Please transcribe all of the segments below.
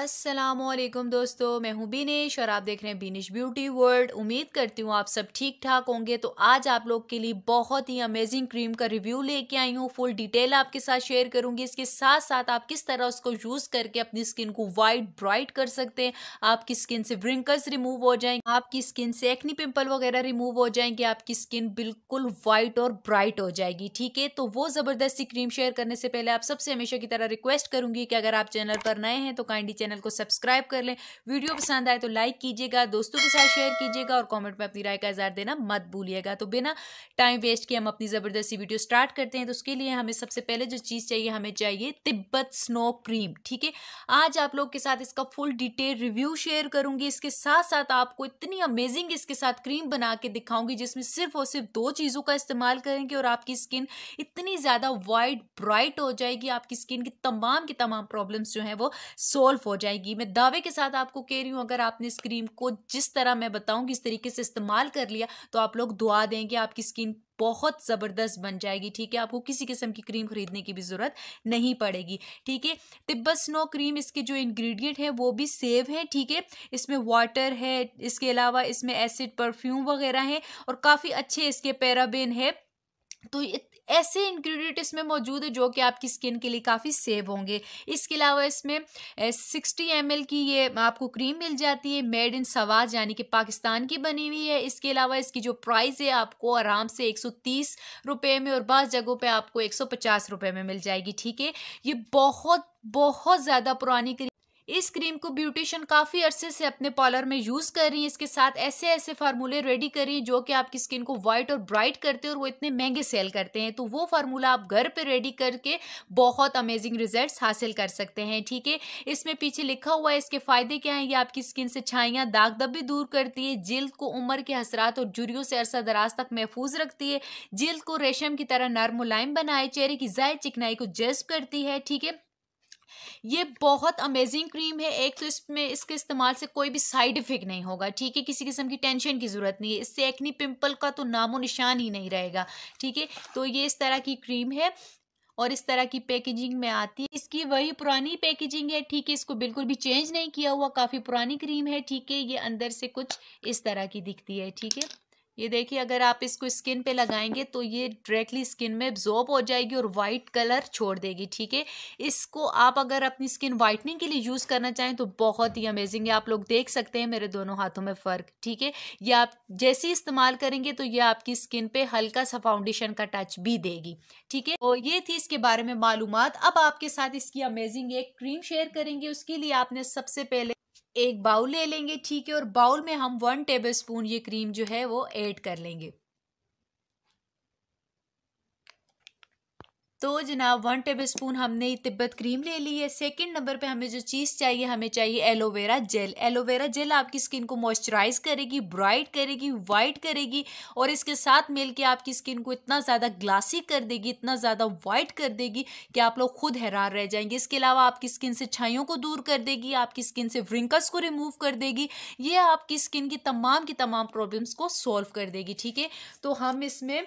असलम दोस्तों मैं हूं बीनिश और आप देख रहे हैं बीनिश ब्यूटी वर्ल्ड उम्मीद करती हूं आप सब ठीक ठाक होंगे तो आज आप लोग के लिए बहुत ही अमेजिंग क्रीम का रिव्यू लेके आई हूं फुल डिटेल आपके साथ शेयर करूंगी इसके साथ साथ आप किस तरह उसको यूज़ करके अपनी स्किन को वाइट ब्राइट कर सकते हैं आपकी स्किन से व्रिंकल्स रिमूव हो जाएंगे आपकी स्किन से एक्नी पिम्पल वगैरह रिमूव हो जाएंगे आपकी स्किन बिल्कुल वाइट और ब्राइट हो जाएगी ठीक है तो वो ज़बरदस्ती क्रीम शेयर करने से पहले आप सबसे हमेशा की तरह रिक्वेस्ट करूंगी कि अगर आप चैनल पर नए हैं तो काइंडली चैनल को सब्सक्राइब कर लें वीडियो पसंद आए तो लाइक कीजिएगा दोस्तों के साथ शेयर कीजिएगा और कॉमेंट में अपनी राय का इजहार देना मत भूलिएगा तो बिना टाइम वेस्ट किए हम अपनी ज़बरदस्ती वीडियो स्टार्ट करते हैं तो उसके लिए हमें सबसे पहले जो चीज़ चाहिए हमें चाहिए तिब्बत स्नो क्रीम ठीक है आज आप लोग के साथ इसका फुल डिटेल रिव्यू शेयर करूंगी इसके साथ साथ आपको इतनी अमेजिंग इसके साथ क्रीम बना के दिखाऊंगी जिसमें सिर्फ और सिर्फ दो चीज़ों का इस्तेमाल करेंगे और आपकी स्किन इतनी ज़्यादा वाइट ब्राइट हो जाएगी आपकी स्किन की तमाम की तमाम प्रॉब्लम्स जो है वो सोल्व हो हो जाएगी मैं दावे के साथ आपको कह रही हूँ अगर आपने इस क्रीम को जिस तरह मैं बताऊँगी इस तरीके से इस्तेमाल कर लिया तो आप लोग दुआ देंगे आपकी स्किन बहुत ज़बरदस्त बन जाएगी ठीक है आपको किसी किस्म की क्रीम खरीदने की भी ज़रूरत नहीं पड़ेगी ठीक है तिब्बत स्नो क्रीम इसके जो इंग्रेडिएंट हैं वो भी सेव हैं ठीक है इसमें वाटर है इसके अलावा इसमें एसिड परफ्यूम वगैरह हैं और काफ़ी अच्छे इसके पैराबेन है तो ऐसे इंग्रेडिएंट इसमें मौजूद है जो कि आपकी स्किन के लिए काफ़ी सेव होंगे इसके अलावा इसमें 60 एम की ये आपको क्रीम मिल जाती है मेड इन सवाज यानी कि पाकिस्तान की बनी हुई है इसके अलावा इसकी जो प्राइस है आपको आराम से 130 रुपए में और बाज़ जगहों पे आपको 150 रुपए में मिल जाएगी ठीक है ये बहुत बहुत ज़्यादा पुरानी इस क्रीम को ब्यूटिशियन काफ़ी अरसे से अपने पार्लर में यूज़ कर रही हैं इसके साथ ऐसे ऐसे फार्मूले रेडी कर रही हैं जो कि आपकी स्किन को वाइट और ब्राइट करते हैं और वो इतने महंगे सेल करते हैं तो वो फार्मूला आप घर पे रेडी करके बहुत अमेजिंग रिजल्ट्स हासिल कर सकते हैं ठीक है इसमें पीछे लिखा हुआ है इसके फ़ायदे क्या हैं ये आपकी स्किन से छाइयाँ दाग दब भी दूर करती है जल्द को उम्र के हसरात और जुरियों से अरसा दराज तक महफूज रखती है जिल्द को रेशम की तरह नरम मुलायम बनाए चेहरे की ज़ाय चिकनाई को जज्ब करती है ठीक है ये बहुत अमेजिंग क्रीम है एक तो इसमें इसके इस्तेमाल से कोई भी साइड इफेक्ट नहीं होगा ठीक है किसी किस्म की टेंशन की ज़रूरत नहीं है इससे एक्नी पिंपल का तो नामो निशान ही नहीं रहेगा ठीक है तो ये इस तरह की क्रीम है और इस तरह की पैकेजिंग में आती है इसकी वही पुरानी पैकेजिंग है ठीक है इसको बिल्कुल भी चेंज नहीं किया हुआ काफ़ी पुरानी क्रीम है ठीक है ये अंदर से कुछ इस तरह की दिखती है ठीक है ये देखिए अगर आप इसको स्किन पे लगाएंगे तो ये डायरेक्टली स्किन में एब्जॉर्ब हो जाएगी और वाइट कलर छोड़ देगी ठीक है इसको आप अगर अपनी स्किन वाइटनिंग के लिए यूज़ करना चाहें तो बहुत ही अमेजिंग है आप लोग देख सकते हैं मेरे दोनों हाथों में फ़र्क ठीक है ये आप जैसे इस्तेमाल करेंगे तो ये आपकी स्किन पर हल्का सा फाउंडेशन का टच भी देगी ठीक है और ये थी इसके बारे में मालूम अब आपके साथ इसकी अमेजिंग एक क्रीम शेयर करेंगे उसके लिए आपने सबसे पहले एक बाउल ले लेंगे ठीक है और बाउल में हम वन टेबल स्पून ये क्रीम जो है वो ऐड कर लेंगे तो जनाब वन टेबल स्पून हमने तिब्बत क्रीम ले ली है सेकेंड नंबर पर हमें जो चीज़ चाहिए हमें चाहिए एलोवेरा जेल एलोवेरा जेल आपकी स्किन को मॉइस्चराइज करेगी ब्राइट करेगी वाइट करेगी और इसके साथ मिल के आपकी स्किन को इतना ज़्यादा ग्लासी कर देगी इतना ज़्यादा वाइट कर देगी कि आप लोग खुद हैरान रह जाएंगे इसके अलावा आपकी स्किन से छाइयों को दूर कर देगी आपकी स्किन से व्रिंकल्स को रिमूव कर देगी ये आपकी स्किन की तमाम की तमाम प्रॉब्लम्स को सॉल्व कर देगी ठीक है तो हम इसमें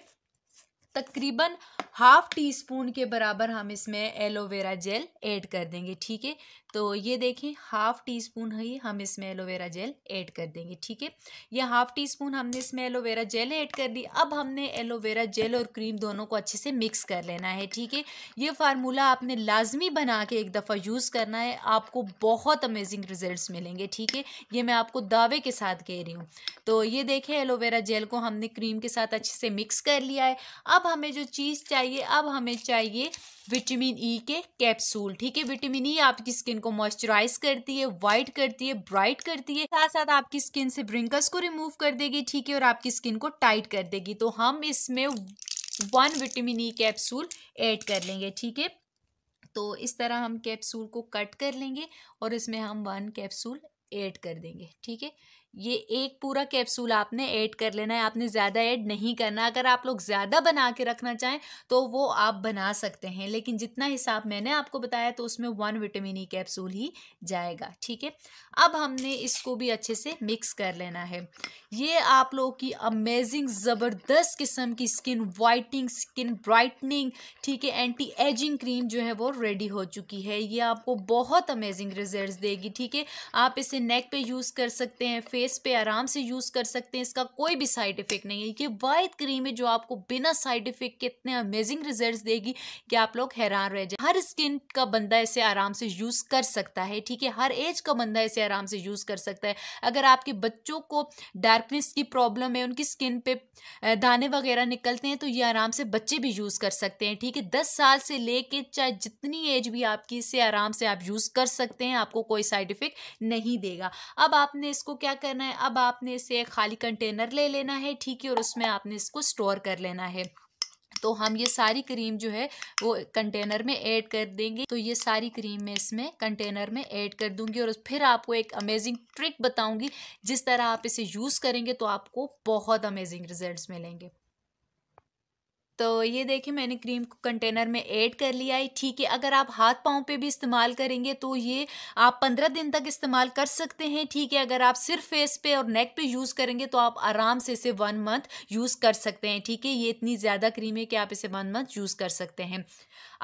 तकरीबन हाफ टी स्पून के बराबर हम इसमें एलोवेरा जेल ऐड कर देंगे ठीक है तो ये देखें हाफ टी स्पून ही हम इसमें एलोवेरा जेल ऐड कर देंगे ठीक है ये हाफ टी स्पून हमने इसमें एलोवेरा जेल ऐड कर दी अब हमने एलोवेरा जेल और क्रीम दोनों को अच्छे से मिक्स कर लेना है ठीक है ये फार्मूला आपने लाजमी बना के एक दफ़ा यूज़ करना है आपको बहुत अमेजिंग रिजल्ट मिलेंगे ठीक है ये मैं आपको दावे के साथ कह रही हूँ तो ये देखें एलोवेरा जेल को हमने क्रीम के साथ अच्छे से मिक्स कर लिया है अब हमें जो चीज़ चाहिए चाहिए अब हमें चाहिए विटामिन ई e के कैप्सूल ठीक है विटामिन ई e आपकी स्किन को मॉइस्चराइज करती है वाइट करती है ब्राइट करती है साथ साथ आपकी स्किन से ब्रिंकल्स को रिमूव कर देगी ठीक है और आपकी स्किन को टाइट कर देगी तो हम इसमें one vitamin E capsule add कर लेंगे ठीक है तो इस तरह हम कैप्सूल को कट कर लेंगे और इसमें हम वन कैप्सूल ऐड कर देंगे ठीक है ये एक पूरा कैप्सूल आपने ऐड कर लेना है आपने ज़्यादा ऐड नहीं करना अगर आप लोग ज़्यादा बना के रखना चाहें तो वो आप बना सकते हैं लेकिन जितना हिसाब मैंने आपको बताया तो उसमें वन विटामिन ई कैप्सूल ही जाएगा ठीक है अब हमने इसको भी अच्छे से मिक्स कर लेना है ये आप लोग की अमेजिंग ज़बरदस्त किस्म की स्किन वाइटिंग स्किन ब्राइटनिंग ठीक है एंटी एजिंग क्रीम जो है वो रेडी हो चुकी है ये आपको बहुत अमेजिंग रिजल्ट देगी ठीक है आप इसे नेक पर यूज़ कर सकते हैं फेस फेस पे आराम से यूज़ कर सकते हैं इसका कोई भी साइड इफ़ेक्ट नहीं है ये वाइट क्रीम है जो आपको बिना साइड इफ़ेक्ट के इतने अमेजिंग रिजल्ट देगी कि आप लोग हैरान रह जाए हर स्किन का बंदा इसे आराम से यूज़ कर सकता है ठीक है हर एज का बंदा इसे आराम से यूज़ कर सकता है अगर आपके बच्चों को डार्कनेस की प्रॉब्लम है उनकी स्किन पे दाने वगैरह निकलते हैं तो ये आराम से बच्चे भी यूज़ कर सकते हैं ठीक है दस साल से लेके चाहे जितनी एज भी आपकी इसे आराम से आप यूज़ कर सकते हैं आपको कोई साइड इफ़ेक्ट नहीं देगा अब आपने इसको क्या कर करना है अब आपने इसे खाली कंटेनर ले लेना है ठीक है और उसमें आपने इसको स्टोर कर लेना है तो हम ये सारी क्रीम जो है वो कंटेनर में ऐड कर देंगे तो ये सारी क्रीम मैं इसमें कंटेनर में ऐड कर दूंगी और फिर आपको एक अमेजिंग ट्रिक बताऊंगी जिस तरह आप इसे यूज़ करेंगे तो आपको बहुत अमेजिंग रिजल्ट्स मिलेंगे तो ये देखिए मैंने क्रीम को कंटेनर में ऐड कर लिया है ठीक है अगर आप हाथ पाँव पे भी इस्तेमाल करेंगे तो ये आप पंद्रह दिन तक इस्तेमाल कर सकते हैं ठीक है अगर आप सिर्फ फेस पे और नेक पे यूज़ करेंगे तो आप आराम से इसे वन मंथ यूज़ कर सकते हैं ठीक है ये इतनी ज़्यादा क्रीम है कि आप इसे वन मंथ यूज़ कर सकते हैं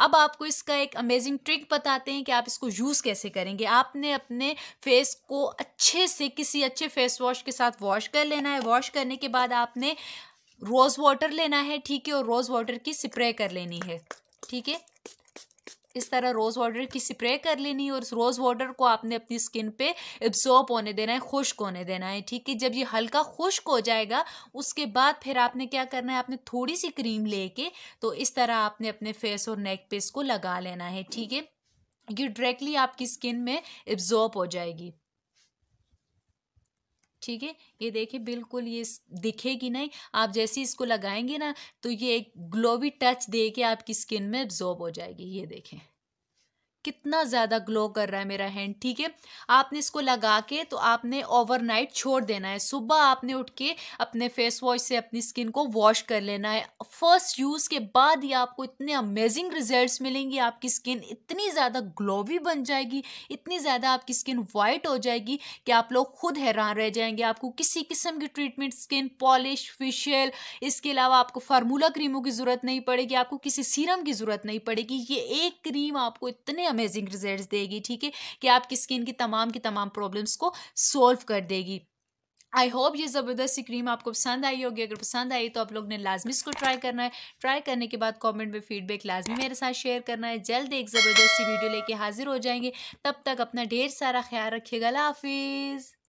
अब आपको इसका एक अमेजिंग ट्रिक बताते हैं कि आप इसको यूज़ कैसे करेंगे आपने अपने फेस को अच्छे से किसी अच्छे फेस वॉश के साथ वॉश कर लेना है वॉश करने के बाद आपने रोज़ वाटर लेना है ठीक है और रोज़ वाटर की स्प्रे कर लेनी है ठीक है इस तरह रोज़ वाटर की स्प्रे कर लेनी है और उस रोज़ वाटर को आपने अपनी स्किन पे एब्जॉर्ब होने देना है खुश्क होने देना है ठीक है जब ये हल्का खुश्क हो जाएगा उसके बाद फिर आपने क्या करना है आपने थोड़ी सी क्रीम लेके तो इस तरह आपने अपने फेस और नेक पे इसको लगा लेना है ठीक है ये डायरेक्टली आपकी स्किन में एब्जॉर्ब हो जाएगी ठीक है ये देखिए बिल्कुल ये दिखेगी नहीं आप जैसे इसको लगाएंगे ना तो ये एक ग्लोवी टच दे के आपकी स्किन में एब्जॉर्ब हो जाएगी ये देखें कितना ज़्यादा ग्लो कर रहा है मेरा हैंड ठीक है आपने इसको लगा के तो आपने ओवरनाइट छोड़ देना है सुबह आपने उठ के अपने फेस वॉश से अपनी स्किन को वॉश कर लेना है फर्स्ट यूज़ के बाद ही आपको इतने अमेजिंग रिजल्ट्स मिलेंगे आपकी स्किन इतनी ज़्यादा ग्लोवी बन जाएगी इतनी ज़्यादा आपकी स्किन वाइट हो जाएगी कि आप लोग खुद हैरान रह जाएंगे आपको किसी किस्म की ट्रीटमेंट स्किन पॉलिश फेशियल इसके अलावा आपको फार्मूला क्रीमों की ज़रूरत नहीं पड़ेगी आपको किसी सीरम की ज़रूरत नहीं पड़ेगी ये एक क्रीम आपको इतने अमेजिंग रिजल्ट देगी ठीक है कि आपकी स्किन की तमाम की तमाम प्रॉब्लम्स को सॉल्व कर देगी आई होप ये ज़बरदस्त सी क्रीम आपको पसंद आई होगी अगर पसंद आई तो आप लोग ने लाजमी इसको ट्राई करना है ट्राई करने के बाद कमेंट में फीडबैक लाजमी मेरे साथ शेयर करना है जल्द एक ज़बरदस्त सी वीडियो लेके हाजिर हो जाएंगे तब तक अपना ढेर सारा ख्याल रखिएगा हाफिज़